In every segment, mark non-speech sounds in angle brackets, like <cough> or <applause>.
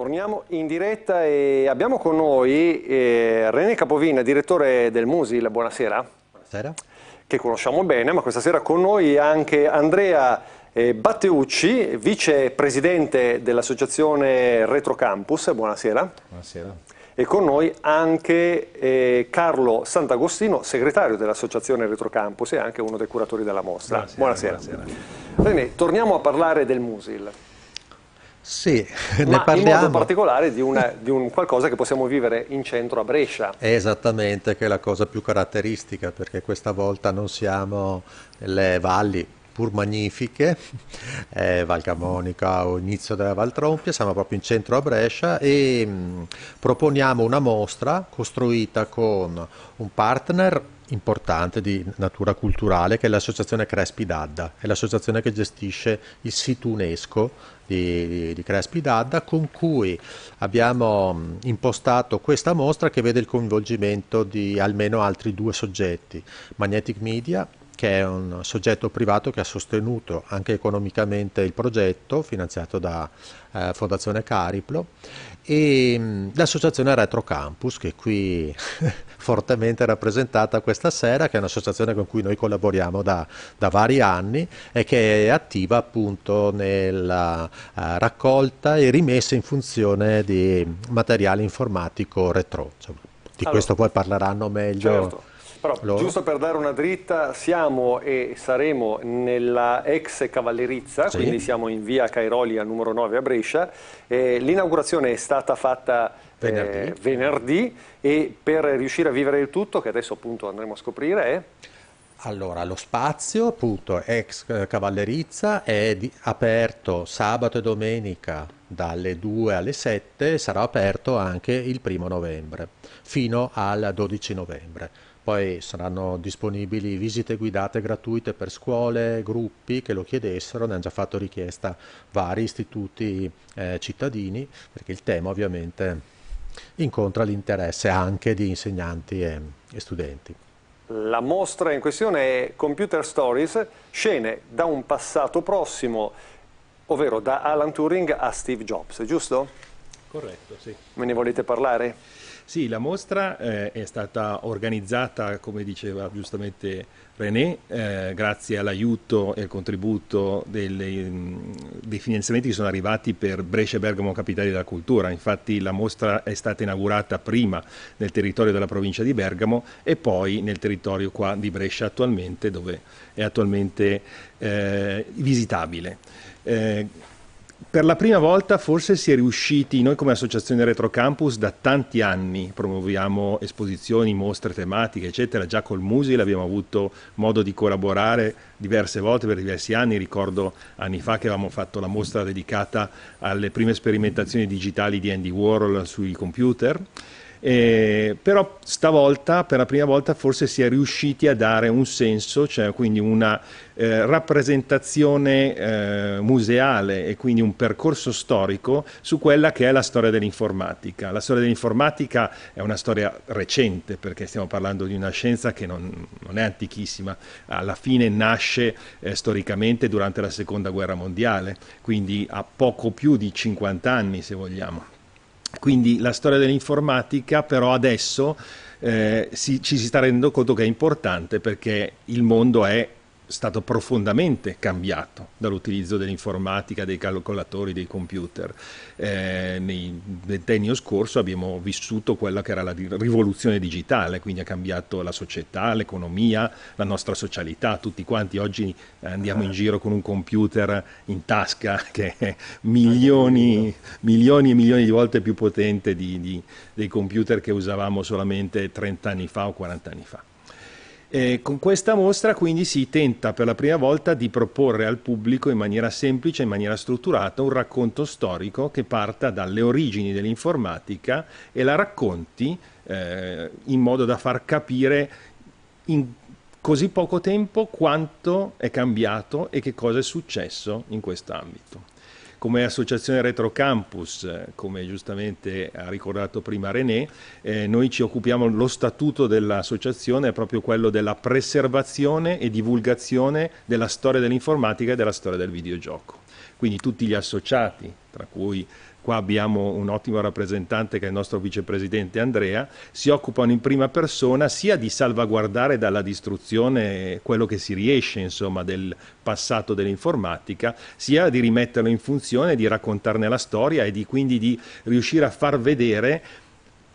Torniamo in diretta e abbiamo con noi eh, René Capovina, direttore del Musil. Buonasera. Buonasera. Che conosciamo bene, ma questa sera con noi anche Andrea eh, Batteucci, vicepresidente dell'associazione Retrocampus. Buonasera. Buonasera. E con noi anche eh, Carlo Sant'Agostino, segretario dell'associazione Retrocampus e anche uno dei curatori della mostra. Buonasera. buonasera. buonasera. René, torniamo a parlare del Musil. Sì, <laughs> ne parliamo. in modo particolare di, una, di, un qualcosa che possiamo vivere in centro a Brescia. esattamente, che è la cosa più caratteristica, perché questa volta non siamo nelle valli, pur magnifiche, eh, Valcamonica o inizio della Valtrompia, siamo proprio in centro a Brescia e mh, mm, proponiamo una mostra costruita con un partner importante di natura culturale che è l'associazione Crespi Dadda, è l'associazione che gestisce il sito UNESCO di, di, di Crespi Dadda con cui abbiamo mm, impostato questa mostra che vede il coinvolgimento di almeno altri due soggetti, Magnetic Media che è un soggetto privato che ha sostenuto anche economicamente il progetto finanziato da eh, Fondazione Cariplo e mm, l'associazione Retro Campus che <laughs> è qui fortemente rappresentata questa sera che è un'associazione con cui noi collaboriamo da, da vari anni e che è attiva appunto nella eh, raccolta e rimessa in funzione di materiale informatico retro. Insomma di allora, questo poi parleranno meglio. Certo. Però, loro. giusto per dare una dritta, siamo e saremo nella ex Cavallerizza, sì. quindi siamo in via Cairoli al numero 9 a Brescia. Eh, l'inaugurazione è stata fatta eh, venerdì. Eh, venerdì. e per riuscire a vivere il tutto, che adesso appunto andremo a scoprire, è... Allora, lo spazio, appunto, ex eh, Cavallerizza, è di- aperto sabato e domenica dalle 2 alle 7 e sarà aperto anche il primo novembre, fino al 12 novembre. Poi saranno disponibili visite guidate gratuite per scuole, gruppi che lo chiedessero, ne hanno già fatto richiesta vari istituti eh, cittadini, perché il tema ovviamente incontra l'interesse anche di insegnanti e, e studenti. La mostra in questione è Computer Stories, scene da un passato prossimo, ovvero da Alan Turing a Steve Jobs, giusto? Corretto, sì. Me ne volete parlare? Sì, la mostra eh, è stata organizzata, come diceva giustamente René, eh, grazie all'aiuto e al contributo delle, mm, dei finanziamenti che sono arrivati per Brescia e Bergamo Capitali della Cultura. Infatti la mostra è stata inaugurata prima nel territorio della provincia di Bergamo e poi nel territorio qua di Brescia attualmente, dove è attualmente eh, visitabile. Eh, per la prima volta forse si è riusciti, noi come associazione Retro Campus da tanti anni promuoviamo esposizioni, mostre tematiche eccetera, già col Musil abbiamo avuto modo di collaborare diverse volte per diversi anni, ricordo anni fa che avevamo fatto la mostra dedicata alle prime sperimentazioni digitali di Andy Warhol sui computer eh, però stavolta, per la prima volta, forse si è riusciti a dare un senso, cioè quindi una eh, rappresentazione eh, museale e quindi un percorso storico su quella che è la storia dell'informatica. La storia dell'informatica è una storia recente perché stiamo parlando di una scienza che non, non è antichissima, alla fine nasce eh, storicamente durante la seconda guerra mondiale, quindi ha poco più di 50 anni se vogliamo. Quindi la storia dell'informatica però adesso eh, si, ci si sta rendendo conto che è importante perché il mondo è stato profondamente cambiato dall'utilizzo dell'informatica, dei calcolatori, dei computer. Eh, nel ventennio scorso abbiamo vissuto quella che era la rivoluzione digitale, quindi ha cambiato la società, l'economia, la nostra socialità. Tutti quanti oggi eh, andiamo in giro con un computer in tasca <laughs> che è milioni, milioni e milioni di volte più potente di, di, dei computer che usavamo solamente 30 anni fa o 40 anni fa. Eh, con questa mostra quindi si tenta per la prima volta di proporre al pubblico in maniera semplice, in maniera strutturata, un racconto storico che parta dalle origini dell'informatica e la racconti eh, in modo da far capire in così poco tempo quanto è cambiato e che cosa è successo in questo ambito come associazione Retro Campus, eh, come giustamente ha ricordato prima René, eh, noi ci occupiamo, lo statuto dell'associazione è proprio quello della preservazione e divulgazione della storia dell'informatica e della storia del videogioco. Quindi tutti gli associati, tra cui qua abbiamo un ottimo rappresentante che è il nostro vicepresidente Andrea, si occupano in prima persona sia di salvaguardare dalla distruzione quello che si riesce insomma, del passato dell'informatica, sia di rimetterlo in funzione, di raccontarne la storia e di, quindi di riuscire a far vedere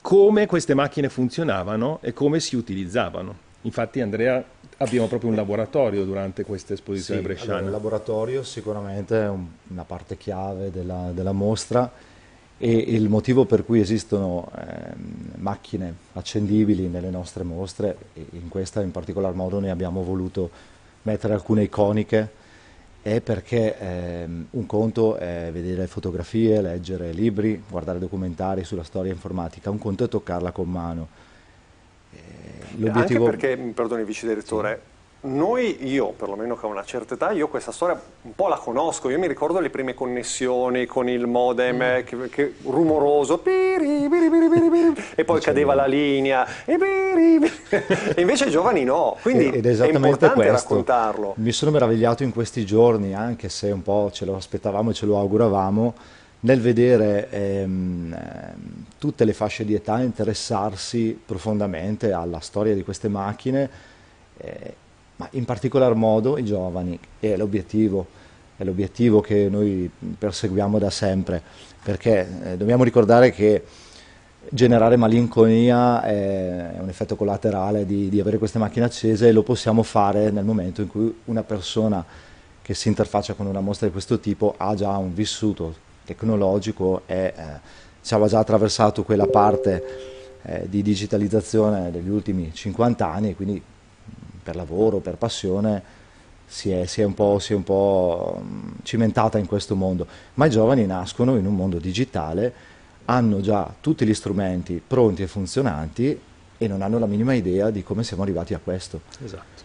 come queste macchine funzionavano e come si utilizzavano. Infatti Andrea abbiamo proprio un laboratorio durante questa esposizione sì, bresciana. Allora, il laboratorio sicuramente è una parte chiave della, della, mostra e il motivo per cui esistono eh, macchine accendibili nelle nostre mostre, in questa in particolar modo ne abbiamo voluto mettere alcune iconiche, è perché eh, un conto è vedere fotografie, leggere libri, guardare documentari sulla storia informatica, un conto è toccarla con mano L'obiettivo... Anche perché, perdoni vice direttore, noi, io perlomeno che ho una certa età, io questa storia un po' la conosco, io mi ricordo le prime connessioni con il modem mm. che, che, rumoroso biri, biri, biri, e poi cadeva la linea e, e invece i giovani no, quindi Ed è importante questo. raccontarlo. Mi sono meravigliato in questi giorni, anche se un po' ce lo aspettavamo e ce lo auguravamo, nel vedere ehm, tutte le fasce di età interessarsi profondamente alla storia di queste macchine, eh, ma in particolar modo i giovani, è l'obiettivo, è l'obiettivo che noi perseguiamo da sempre, perché eh, dobbiamo ricordare che generare malinconia eh, è un effetto collaterale di, di, avere queste macchine accese e lo possiamo fare nel momento in cui una persona che si interfaccia con una mostra di questo tipo ha già un vissuto tecnologico e eh, diciamo, ha già attraversato quella parte eh, di digitalizzazione degli ultimi 50 anni e quindi mm, per lavoro, per passione si è, si è, un, po', si è un po' mm, cimentata in questo mondo, ma i giovani nascono in un mondo digitale, hanno già tutti gli strumenti pronti e funzionanti e non hanno la minima idea di come siamo arrivati a questo. Esatto.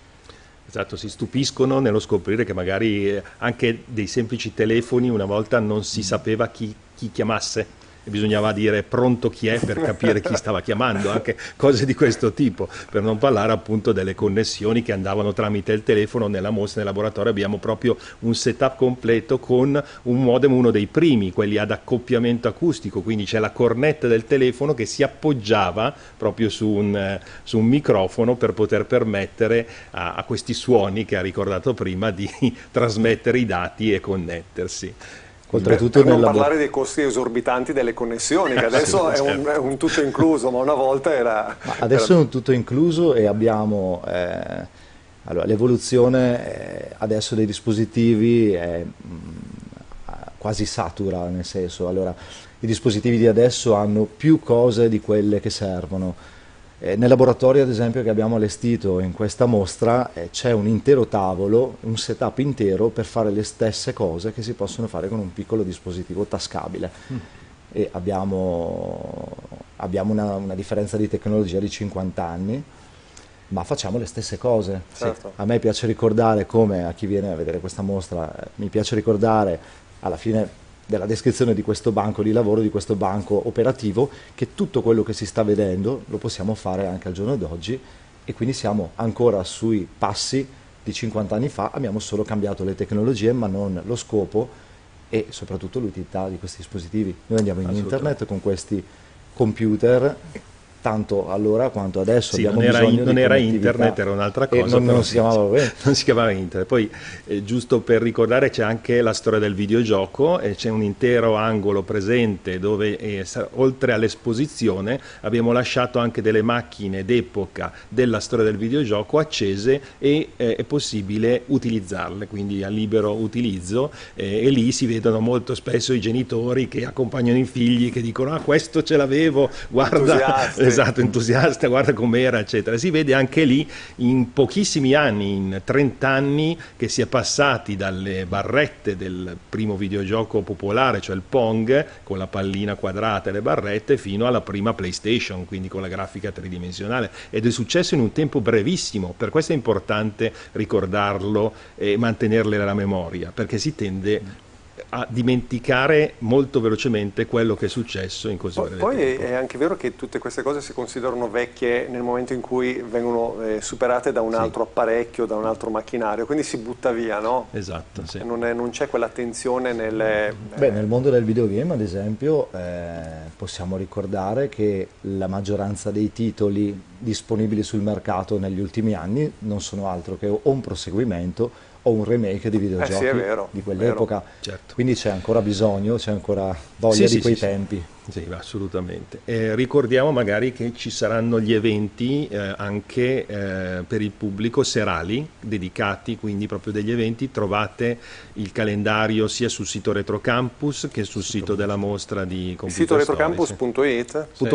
Esatto, si stupiscono nello scoprire che magari eh, anche dei semplici telefoni una volta non si sapeva chi, chi chiamasse e bisognava dire pronto chi è per capire chi stava chiamando, anche cose di questo tipo, per non parlare appunto delle connessioni che andavano tramite il telefono nella mostra, nel laboratorio abbiamo proprio un setup completo con un modem, uno dei primi, quelli ad accoppiamento acustico, quindi c'è la cornetta del telefono che si appoggiava proprio su un, su un microfono per poter permettere a, a questi suoni che ha ricordato prima di <laughs> trasmettere i dati e connettersi. Oltretutto per non parlare dei costi esorbitanti delle connessioni, che eh, adesso sì, è, un, è, un, tutto incluso, ma una volta era... Ma adesso era... è un tutto incluso e abbiamo... Eh, allora, l'evoluzione eh, adesso dei dispositivi è mh, mm, quasi satura, nel senso, allora, i dispositivi di adesso hanno più cose di quelle che servono eh, nel laboratorio, ad esempio, che abbiamo allestito in questa mostra, eh, c'è un intero tavolo, un setup intero per fare le stesse cose che si possono fare con un piccolo dispositivo tascabile. Mm. E abbiamo, abbiamo una, una, differenza di tecnologia di 50 anni, ma facciamo le stesse cose. Certo. A me piace ricordare come, a chi viene a vedere questa mostra, mi piace ricordare alla fine della descrizione di questo banco di lavoro, di questo banco operativo, che tutto quello che si sta vedendo lo possiamo fare anche al giorno d'oggi e quindi siamo ancora sui passi di 50 anni fa, abbiamo solo cambiato le tecnologie ma non lo scopo e soprattutto l'utilità di questi dispositivi. Noi andiamo in internet con questi computer tanto allora quanto adesso. Sì, non era, non era internet, era un'altra cosa. Non, non, si chiamava, <laughs> non, si chiamava, internet. Poi, eh, giusto per ricordare, c'è anche la storia del videogioco e c'è un intero angolo presente dove, eh, oltre all'esposizione, abbiamo lasciato anche delle macchine d'epoca della storia del videogioco accese e eh, è possibile utilizzarle, quindi a libero utilizzo. Eh, e lì si vedono molto spesso i genitori che accompagnano i figli che dicono: Ah, questo ce l'avevo, guarda. <laughs> esatto, eh, entusiasta, guarda com'era, eccetera. Si vede anche lì in pochissimi anni, in 30 anni, che si è passati dalle barrette del primo videogioco popolare, cioè il Pong, con la pallina quadrata e le barrette, fino alla prima PlayStation, quindi con la grafica tridimensionale. Ed è successo in un tempo brevissimo, per questo è importante ricordarlo e mantenerle la memoria, perché si tende a dimenticare molto velocemente quello che è successo in così breve Poi tempo. è anche vero che tutte queste cose si considerano vecchie nel momento in cui vengono eh, superate da un altro apparecchio, da un altro macchinario, quindi si butta via, no? Esatto, sì. Non, c'è quell'attenzione nelle... Beh, eh... nel mondo del videogame, ad esempio, eh, possiamo ricordare che la maggioranza dei titoli disponibili sul mercato negli ultimi anni non sono altro che o un proseguimento o un remake di videogiochi eh sì, vero, di quell'epoca. Certo. Quindi c'è ancora bisogno, c'è ancora voglia sì, di sì, quei tempi. Sì, assolutamente. Eh, ricordiamo magari che ci saranno gli eventi eh, anche eh, per il pubblico serali, dedicati quindi proprio degli eventi. Trovate il calendario sia sul sito Retrocampus che sul sito, sito della mostra di Computer il sito retrocampus.it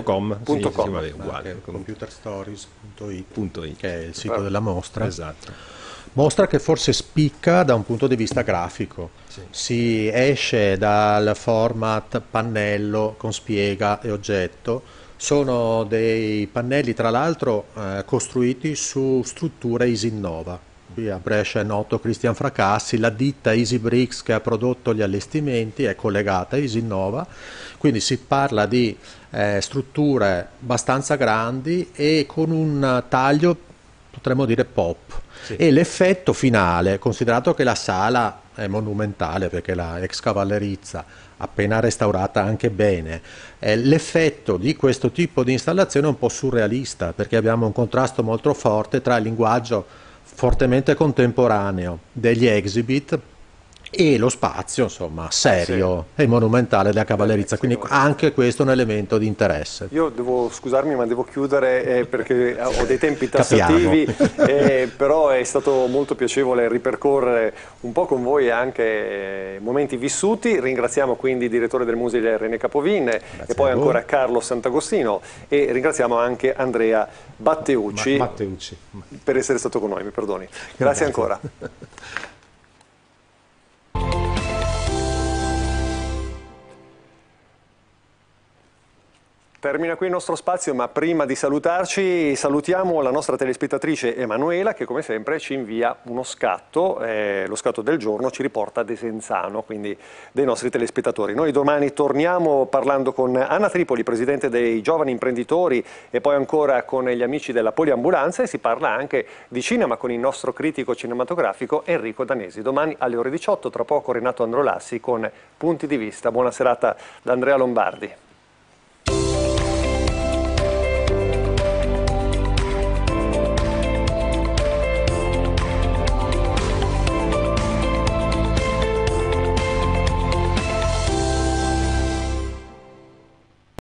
.com, sì, sì, sì, vabbè, uguale. Certo, computerstories.it che è il sito della mostra. Esatto. Mostra che forse spicca da un punto di vista grafico. Sì. Si esce dal format pannello con spiega e oggetto. Sono dei pannelli tra l'altro eh, costruiti su strutture Isinnova. Qui a Brescia è noto Cristian Fracassi, la ditta EasyBricks che ha prodotto gli allestimenti è collegata a Isinnova, quindi si parla di eh, strutture abbastanza grandi e con un taglio potremmo dire pop sì. E l'effetto finale, considerato che la sala è monumentale perché la ex cavallerizza appena restaurata anche bene. Eh, l'effetto di questo tipo di installazione è un po' surrealista perché abbiamo un contrasto molto forte tra il linguaggio fortemente contemporaneo degli exhibit e lo spazio, insomma, serio sì. e monumentale della cavallerizza, quindi anche questo è un elemento di interesse. Io devo scusarmi ma devo chiudere eh, perché ho dei tempi tassativi, eh, però è stato molto piacevole ripercorrere un po' con voi anche eh, momenti vissuti, ringraziamo quindi il direttore del museo René Capovin e poi ancora Carlo Sant'Agostino e ringraziamo anche Andrea Batteucci, ma Batteucci, per essere stato con noi, mi perdoni. Grazie, Grazie. ancora. <laughs> Termina qui il nostro spazio, ma prima di salutarci salutiamo la nostra telespettatrice Emanuela che come sempre ci invia uno scatto, eh, lo scatto del giorno ci riporta a Desenzano, quindi dei nostri telespettatori. Noi domani torniamo parlando con Anna Tripoli, presidente dei giovani imprenditori e poi ancora con gli amici della Poliambulanza e si parla anche di cinema con il nostro critico cinematografico Enrico Danesi. Domani alle ore 18, tra poco Renato Androlassi con Punti di Vista. Buona serata da Andrea Lombardi.